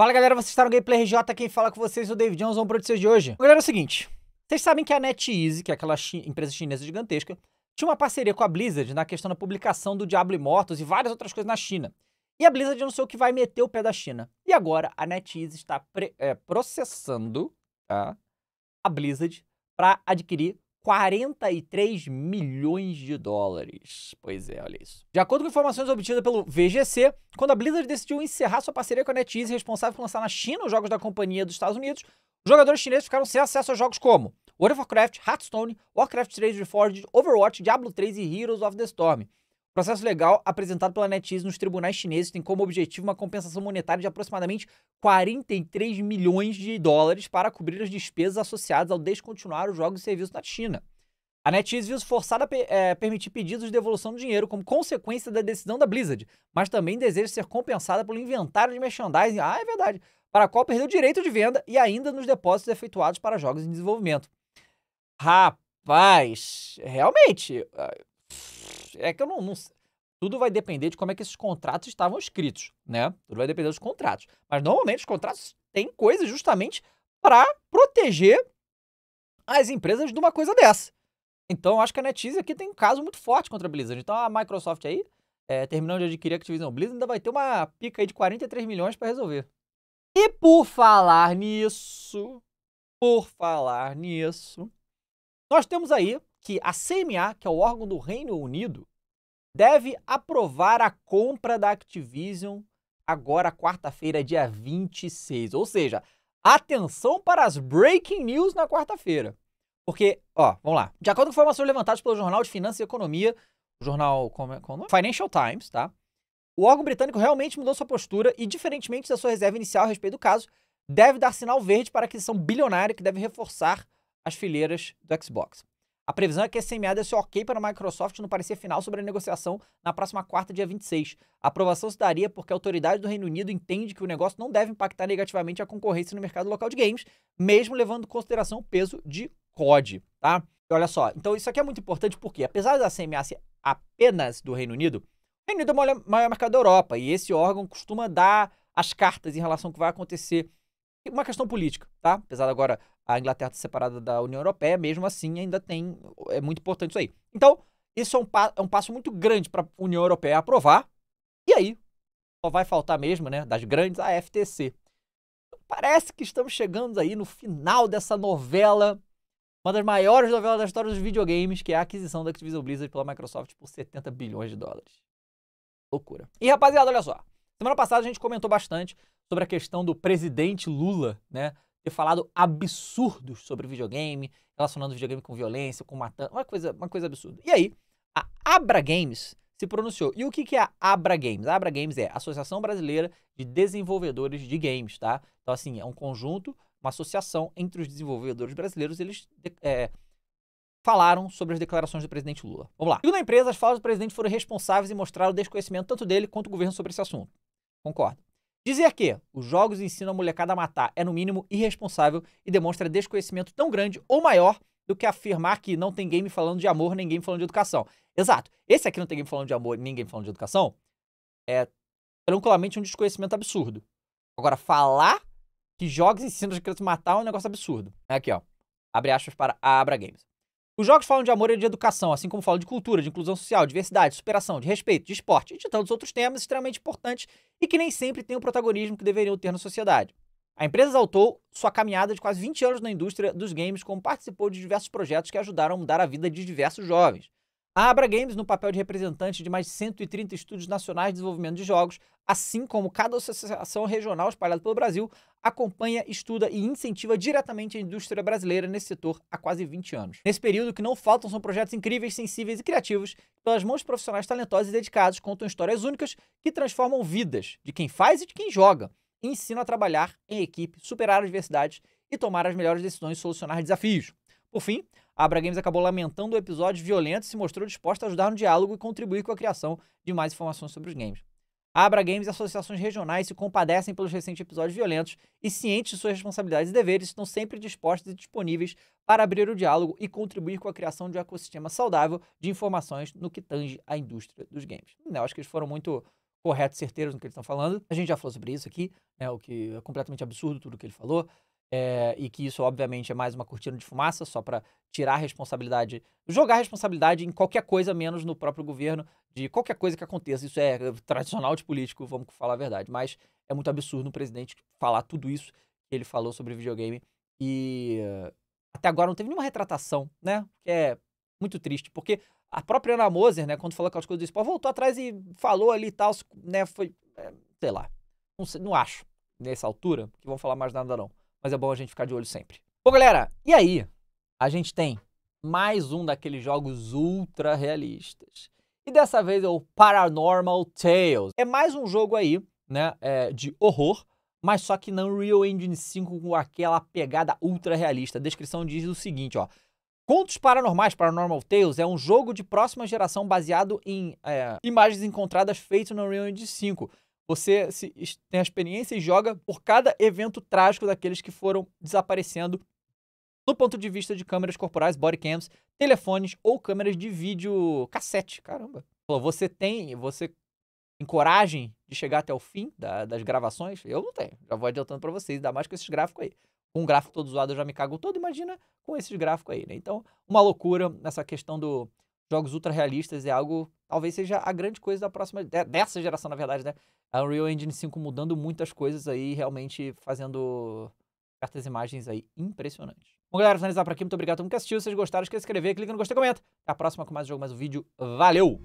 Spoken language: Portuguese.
Fala galera, vocês estão no Gameplay RJ, quem fala com vocês é o David Johnson para o de hoje. Galera, é o seguinte, vocês sabem que a NetEase, que é aquela chi empresa chinesa gigantesca, tinha uma parceria com a Blizzard na questão da publicação do Diablo Immortals e várias outras coisas na China. E a Blizzard anunciou que vai meter o pé da China. E agora a NetEase está é, processando tá, a Blizzard para adquirir 43 milhões de dólares. Pois é, olha isso. De acordo com informações obtidas pelo VGC, quando a Blizzard decidiu encerrar sua parceria com a NetEase, responsável por lançar na China os jogos da companhia dos Estados Unidos, os jogadores chineses ficaram sem acesso a jogos como World of Warcraft, Hearthstone, Warcraft 3 Reforged, Overwatch, Diablo 3 e Heroes of the Storm. O Processo legal apresentado pela NetEase nos tribunais chineses tem como objetivo uma compensação monetária de aproximadamente 43 milhões de dólares para cobrir as despesas associadas ao descontinuar os jogos e serviços na China. A NetEase viu-se forçada a é, permitir pedidos de devolução do dinheiro como consequência da decisão da Blizzard, mas também deseja ser compensada pelo inventário de merchandising, ah, é verdade, para a qual perdeu direito de venda e ainda nos depósitos efetuados para jogos em desenvolvimento. Rapaz, realmente, ah, é que eu não, não. Tudo vai depender de como é que esses contratos estavam escritos, né? Tudo vai depender dos contratos. Mas normalmente os contratos têm coisas justamente para proteger as empresas de uma coisa dessa. Então, acho que a NetEase aqui tem um caso muito forte contra a Blizzard. Então, a Microsoft aí, é, terminando de adquirir a Activision Blizzard, ainda vai ter uma pica aí de 43 milhões para resolver. E por falar nisso, por falar nisso, nós temos aí que a CMA, que é o órgão do Reino Unido, deve aprovar a compra da Activision agora quarta-feira, dia 26. Ou seja, atenção para as breaking news na quarta-feira. Porque, ó, vamos lá. De acordo com informações levantadas pelo Jornal de Finanças e Economia, o jornal como é, como é? Financial Times, tá? O órgão britânico realmente mudou sua postura e, diferentemente da sua reserva inicial a respeito do caso, deve dar sinal verde para a aquisição bilionária que deve reforçar as fileiras do Xbox. A previsão é que a SMA desse ok para a Microsoft no parecer final sobre a negociação na próxima quarta, dia 26. A aprovação se daria porque a autoridade do Reino Unido entende que o negócio não deve impactar negativamente a concorrência no mercado local de games, mesmo levando em consideração o peso de COD, tá? E olha só, então isso aqui é muito importante porque, apesar da CMA ser apenas do Reino Unido, o Reino Unido é o maior, maior mercado da Europa e esse órgão costuma dar as cartas em relação ao que vai acontecer uma questão política, tá? Apesar agora a Inglaterra está separada da União Europeia, mesmo assim ainda tem. É muito importante isso aí. Então, isso é um, é um passo muito grande para a União Europeia aprovar. E aí, só vai faltar mesmo, né? Das grandes, a FTC. Então, parece que estamos chegando aí no final dessa novela, uma das maiores novelas da história dos videogames, que é a aquisição da Activision Blizzard pela Microsoft por 70 bilhões de dólares. Loucura. E rapaziada, olha só. Semana passada a gente comentou bastante sobre a questão do presidente Lula, né? ter falado absurdos sobre videogame, relacionando videogame com violência, com matança, uma coisa, uma coisa absurda. E aí, a Abra Games se pronunciou. E o que, que é a Abra Games? A Abra Games é a Associação Brasileira de Desenvolvedores de Games, tá? Então, assim, é um conjunto, uma associação entre os desenvolvedores brasileiros. Eles é, falaram sobre as declarações do presidente Lula. Vamos lá. Segundo a empresa, as falas do presidente foram responsáveis e mostraram o desconhecimento tanto dele quanto do governo sobre esse assunto. Concordo. Dizer que os jogos ensinam a molecada a matar é, no mínimo, irresponsável e demonstra desconhecimento tão grande ou maior do que afirmar que não tem game falando de amor, ninguém falando de educação. Exato. Esse aqui não tem game falando de amor, ninguém falando de educação é tranquilamente um desconhecimento absurdo. Agora, falar que jogos ensinam as crianças a matar é um negócio absurdo. Aqui, ó. Abre aspas para a Abra Games. Os jogos falam de amor e de educação, assim como falam de cultura, de inclusão social, diversidade, superação, de respeito, de esporte e de tantos outros temas extremamente importantes e que nem sempre têm o protagonismo que deveriam ter na sociedade. A empresa exaltou sua caminhada de quase 20 anos na indústria dos games, como participou de diversos projetos que ajudaram a mudar a vida de diversos jovens. A Abra Games, no papel de representante de mais de 130 estúdios nacionais de desenvolvimento de jogos, assim como cada associação regional espalhada pelo Brasil, acompanha, estuda e incentiva diretamente a indústria brasileira nesse setor há quase 20 anos. Nesse período, o que não faltam são projetos incríveis, sensíveis e criativos, pelas mãos de profissionais talentosos e dedicados, contam histórias únicas que transformam vidas de quem faz e de quem joga, e ensinam a trabalhar em equipe, superar adversidades e tomar as melhores decisões e solucionar desafios. Por fim, a Abra Games acabou lamentando o episódio violento e se mostrou disposta a ajudar no diálogo e contribuir com a criação de mais informações sobre os games. A Abra Games e associações regionais se compadecem pelos recentes episódios violentos e, cientes de suas responsabilidades e deveres, estão sempre dispostas e disponíveis para abrir o diálogo e contribuir com a criação de um ecossistema saudável de informações no que tange à indústria dos games. Né, eu acho que eles foram muito corretos, certeiros no que eles estão falando. A gente já falou sobre isso aqui, né, o que é completamente absurdo tudo que ele falou. É, e que isso, obviamente, é mais uma cortina de fumaça, só para tirar a responsabilidade, jogar a responsabilidade em qualquer coisa, menos no próprio governo, de qualquer coisa que aconteça. Isso é eh, tradicional de político, vamos falar a verdade. Mas é muito absurdo o presidente falar tudo isso que ele falou sobre videogame. E até agora não teve nenhuma retratação, né? Que é muito triste, porque a própria Ana Moser, né, quando falou aquelas coisas do esporte, voltou atrás e falou ali e tal, né? Foi, é, sei lá. Não, sei, não acho, nessa altura, que vão falar mais nada não mas é bom a gente ficar de olho sempre. Bom, galera, e aí? A gente tem mais um daqueles jogos ultra realistas. E dessa vez é o Paranormal Tales. É mais um jogo aí, né, é, de horror, mas só que na Unreal Engine 5 com aquela pegada ultra realista. A descrição diz o seguinte, ó. Contos Paranormais, Paranormal Tales, é um jogo de próxima geração baseado em é, imagens encontradas feito no Unreal Engine 5. Você tem a experiência e joga por cada evento trágico daqueles que foram desaparecendo do ponto de vista de câmeras corporais, body cams, telefones ou câmeras de vídeo cassete. Caramba. Você tem, você tem coragem de chegar até o fim da, das gravações? Eu não tenho. Já vou adiantando para vocês, ainda mais com esses gráficos aí. Com um gráfico todo zoado eu já me cago todo, imagina com esses gráficos aí, né? Então, uma loucura nessa questão do, jogos ultra realistas é algo, talvez seja a grande coisa da próxima, dessa geração, na verdade, né? A Unreal Engine 5 mudando muitas coisas aí, realmente fazendo certas imagens aí impressionantes. Bom, galera, finalizar por aqui. Muito obrigado a todo mundo que assistiu. Se vocês gostaram, esqueça de se inscrever, clica no gostei, comenta. Até a próxima com mais um jogo, mais um vídeo. Valeu!